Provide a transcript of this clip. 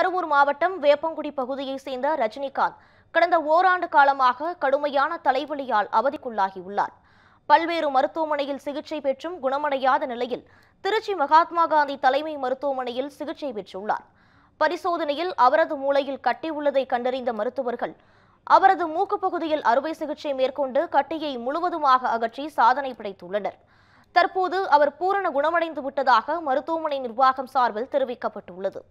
கரூர் மாவட்டம் வேப்பங்குடி பகுதியைச் சேர்ந்த ரஜினிகாந்த் கடந்த ஓராண்டு காலமாக கடுமையான தலைவலியால் அவதிக்குள்ளாகியுள்ளார் பல்வேறு மருத்துவமனையில் சிகிச்சை பெற்றும் குணமடையாத நிலையில் திருச்சி மகாத்மா காந்தி தலைமை மருத்துவமனையில் சிகிச்சை பெற்றுள்ளார் பரிசோதனையில் அவரது மூளையில் கட்டி உள்ளதை கண்டறிந்த மருத்துவர்கள் அவரது மூக்கு பகுதியில் அறுவை சிகிச்சை மேற்கொண்டு கட்டியை முழுவதுமாக அகற்றி சாதனை படைத்துள்ளனர் தற்போது அவர் பூரண குணமடைந்து விட்டதாக மருத்துவமனை நிர்வாகம் சார்பில் தெரிவிக்கப்பட்டுள்ளது